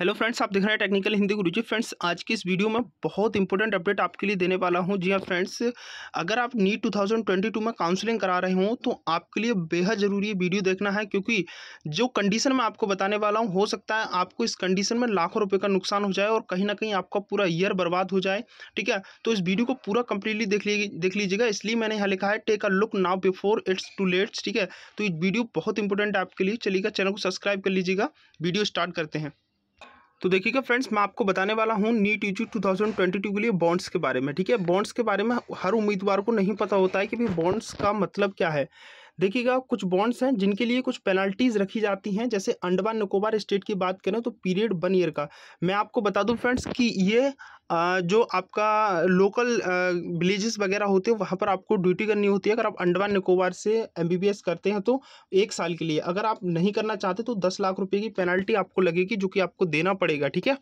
hello friends आप देख रहे हैं टेक्निकल हिंदी गुरु जी फ्रेंड्स आज की इस वीडियो में बहुत इंपॉर्टेंट अपडेट आपके लिए देने वाला हूं जी हाँ फ्रेंड्स अगर आप नीट 2022 में काउंसलिंग करा रहे हो तो आपके लिए बेहद ज़रूरी वीडियो देखना है क्योंकि जो कंडीशन मैं आपको बताने वाला हूँ हो सकता है आपको इस कंडीशन में लाखों रुपये का नुकसान हो जाए और कहीं ना कहीं आपका पूरा ईयर बर्बाद हो जाए ठीक है तो इस वीडियो को पूरा कंप्लीटली देख देख लीजिएगा इसलिए मैंने यहाँ लिखा है take a look now before it's too late ठीक है तो ये वीडियो बहुत इंपॉर्टेंट है आपके लिए चलिएगा चैनल को सब्सक्राइब कर लीजिएगा वीडियो स्टार्ट करते हैं तो देखिएगा फ्रेंड्स मैं आपको बताने वाला हूँ नीट यू जी टू के लिए बॉन्ड्स के बारे में ठीक है बॉन्ड्स के बारे में हर उम्मीदवार को नहीं पता होता है कि भाई बॉन्ड्स का मतलब क्या है देखिएगा कुछ बॉन्ड्स हैं जिनके लिए कुछ पेनल्टीज़ रखी जाती हैं जैसे अंडमान निकोबार स्टेट की बात करें तो पीरियड वन ईयर का मैं आपको बता दूं फ्रेंड्स कि ये जो आपका लोकल विलेजेस वगैरह होते हैं वहाँ पर आपको ड्यूटी करनी होती है अगर आप अंडमान निकोबार से एम करते हैं तो एक साल के लिए अगर आप नहीं करना चाहते तो दस लाख रुपये की पेनल्टी आपको लगेगी जो कि आपको देना पड़ेगा ठीक है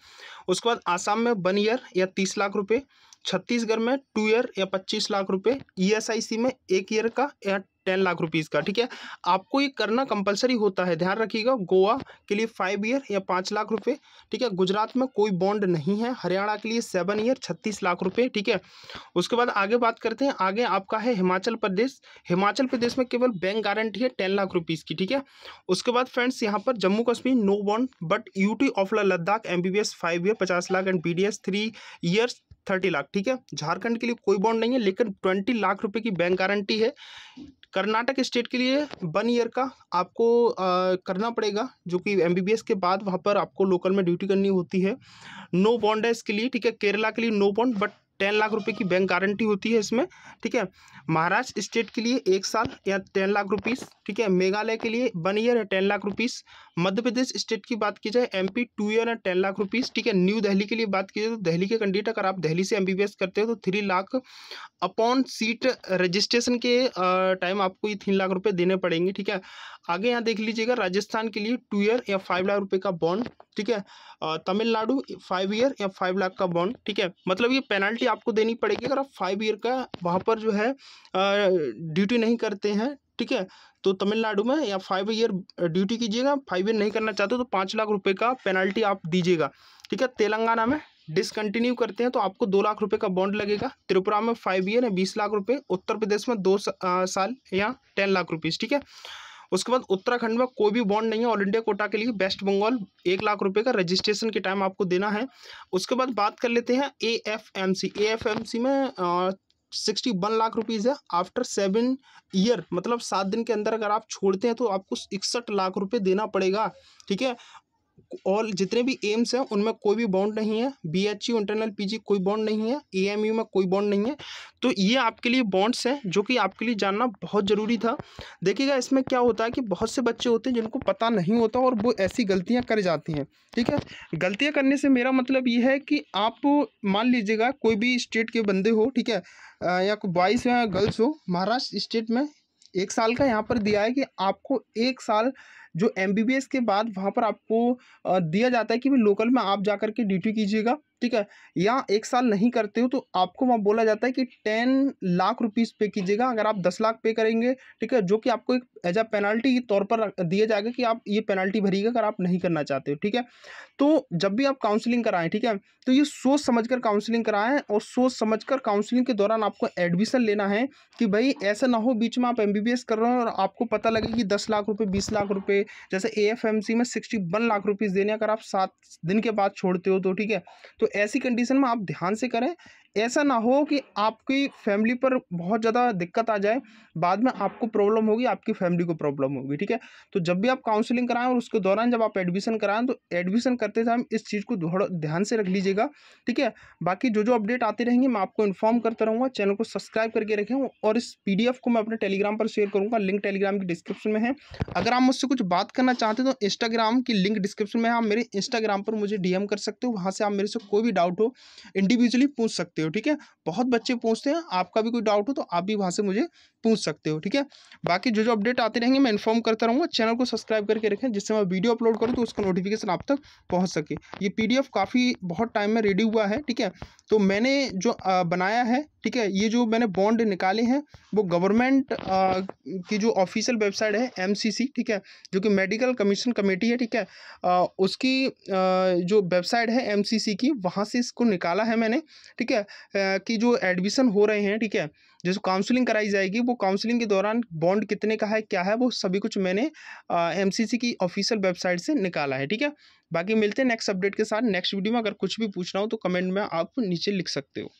उसके बाद आसाम में वन ईयर या तीस लाख रुपये छत्तीसगढ़ में टू ईयर या पच्चीस लाख रुपए ईएसआईसी e में एक ईयर का या टेन लाख रुपीज़ का ठीक है आपको ये करना कंपलसरी होता है ध्यान रखिएगा गोवा के लिए फाइव ईयर या पाँच लाख रुपए ठीक है गुजरात में कोई बॉन्ड नहीं है हरियाणा के लिए सेवन ईयर छत्तीस लाख रुपए ठीक है उसके बाद आगे बात करते हैं आगे आपका है हिमाचल प्रदेश हिमाचल प्रदेश में केवल बैंक गारंटी है टेन लाख रुपीज़ की ठीक है उसके बाद फ्रेंड्स यहाँ पर Jammu Kashmir no bond but UT of Ladakh M B B S five year पचास lakh and B D S three years thirty lakh ठीक है झारखंड के लिए कोई बॉन्ड नहीं है लेकिन ट्वेंटी लाख रुपए की बैंक गारंटी है कर्नाटक स्टेट के लिए वन ईयर का आपको आ, करना पड़ेगा जो कि एमबीबीएस के बाद वहाँ पर आपको लोकल में ड्यूटी करनी होती है नो बॉन्ड है इसके लिए ठीक है केरला के लिए no bond but ten lakh रुपए की बैंक गारंटी होती है इसमें ठीक है महाराष्ट्र स्टेट के लिए एक साल या टेन लाख रुपीस ठीक है मेघालय के लिए वन ईयर या ten lakh rupees Madhya Pradesh state की बात की जाए एमपी टू ईयर या टेन लाख रुपीस ठीक है न्यू दिल्ली के लिए बात की जाए तो दिल्ली के कैंडिडेट अगर आप दिल्ली से एमबीबीएस करते हो तो three lakh upon seat registration के टाइम आपको ये तीन लाख रुपये देने पड़ेंगे ठीक है आगे यहाँ देख लीजिएगा राजस्थान के लिए टू ईयर या फाइव लाख रुपये का बॉन्ड ठीक है तमिलनाडु फाइव ईयर या फाइव लाख का बॉन्ड ठीक है मतलब ये पेनाल्टी ड्यूटी आपको देनी पड़ेगी अगर आप फाइव ईयर का वहाँ पर जो है ड्यूटी नहीं करते हैं ठीक है तो तमिलनाडु में या फाइव ईयर ड्यूटी कीजिएगा फाइव ईयर नहीं करना चाहते तो पाँच लाख रुपये का पेनल्टी आप दीजिएगा ठीक है तेलंगाना में डिसकंटिन्यू करते हैं तो आपको दो लाख रुपए का बॉन्ड लगेगा त्रिपुरा में फाइव ईयर है बीस लाख रुपए उत्तर प्रदेश में दो साल या टेन लाख रुपीज़ ठीक है उसके बाद उत्तराखंड में कोई भी बॉन्ड नहीं है ऑल इंडिया कोटा के लिए वेस्ट बंगाल एक लाख रुपए का रजिस्ट्रेशन के टाइम आपको देना है उसके बाद बात कर लेते हैं A F M C A F M C में सिक्सटी वन लाख रुपीज़ है आफ्टर सेवन ईयर मतलब सात दिन के अंदर अगर आप छोड़ते हैं तो आपको इकसठ लाख रुपए देना पड़ेगा ठीक है और जितने भी एम्स हैं उनमें कोई भी बॉन्ड नहीं है B H U internal PG कोई बॉन्ड नहीं है ए एम यू में कोई बॉन्ड नहीं है तो ये आपके लिए बॉन्ड्स हैं जो कि आपके लिए जानना बहुत ज़रूरी था देखिएगा इसमें क्या होता है कि बहुत से बच्चे होते हैं जिनको पता नहीं होता और वो ऐसी गलतियाँ कर जाती हैं ठीक है गलतियाँ करने से मेरा मतलब ये है कि आप मान लीजिएगा कोई भी स्टेट के बंदे हो ठीक है या कोई बॉयज़ या गर्ल्स हो महाराष्ट्र स्टेट में एक साल का यहाँ पर दिया है कि आपको एक साल जो एम के बाद वहाँ पर आपको दिया जाता है कि भी लोकल में आप जा कर के ड्यूटी कीजिएगा ठीक है या एक साल नहीं करते हो तो आपको वहाँ बोला जाता है कि टेन लाख रुपीस पे कीजिएगा अगर आप दस लाख पे करेंगे ठीक है जो कि आपको एक एज अ पेनल्टी के तौर पर दिया जाएगा कि आप ये पेनल्टी भरिएगा अगर आप नहीं करना चाहते हो ठीक है तो जब भी आप काउंसलिंग कराएं ठीक है तो ये सोच समझ कर काउंसिलिंग कराएं और सोच समझ कर काउंसिलिंग के दौरान आपको एडमिशन लेना है कि भाई ऐसा ना हो बीच में आप एम कर रहे हो और आपको पता लगे कि दस लाख रुपये बीस लाख रुपये जैसे ए में सिक्सटी लाख रुपीज़ देने अगर आप सात दिन के बाद छोड़ते हो तो ठीक है तो तो ऐसी कंडीशन में आप ध्यान से करें ऐसा ना हो कि आपकी फैमिली पर बहुत ज़्यादा दिक्कत आ जाए बाद में आपको प्रॉब्लम होगी आपकी फैमिली को प्रॉब्लम होगी ठीक है तो जब भी आप काउंसलिंग कराएं और उसके दौरान जब आप एडमिशन कराएं तो एडमिशन करते टाइम इस चीज़ को ध्यान से रख लीजिएगा ठीक है बाकी जो जो अपडेट आते रहेंगे मैं आपको इन्फॉर्म करता रहूँगा चैनल को सब्सक्राइब करके रखें और इस पी को मैं अपने टेलीग्राम पर शेयर करूँगा लिंक टेलीग्राम की डिस्क्रिप्शन में है अगर आप मुझसे कुछ बात करना चाहते हैं तो इंस्टाग्राम की लिंक डिस्क्रिप्शन में आप मेरे इंस्टाग्राम पर मुझे डी कर सकते हो वहाँ से आप मेरे से कोई भी डाउट हो इंडिविजुअली पूछ सकते हो हो ठीक है बहुत बच्चे पूछते हैं आपका भी कोई डाउट हो तो आप भी वहाँ से मुझे पूछ सकते हो ठीक है बाकी जो जो अपडेट आते रहेंगे मैं इन्फॉर्म करता रहूँगा चैनल को सब्सक्राइब करके रखें जिससे मैं वीडियो अपलोड करूँ तो उसका नोटिफिकेशन आप तक पहुँच सके ये पी काफ़ी बहुत टाइम में रेडी हुआ है ठीक है तो मैंने जो बनाया है ठीक है ये जो मैंने बॉन्ड निकाले हैं वो गवर्नमेंट की जो ऑफिशियल वेबसाइट है एमसीसी ठीक है जो कि मेडिकल कमीशन कमेटी है ठीक है आ, उसकी आ, जो वेबसाइट है एमसीसी की वहाँ से इसको निकाला है मैंने ठीक है कि जो एडमिशन हो रहे हैं ठीक है जैसे काउंसलिंग कराई जाएगी वो काउंसलिंग के दौरान बॉन्ड कितने का है क्या है वो सभी कुछ मैंने एम की ऑफिशियल वेबसाइट से निकाला है ठीक है बाकी मिलते हैं नेक्स्ट अपडेट के साथ नेक्स्ट वीडियो में अगर कुछ भी पूछना हो तो कमेंट में आप नीचे लिख सकते हो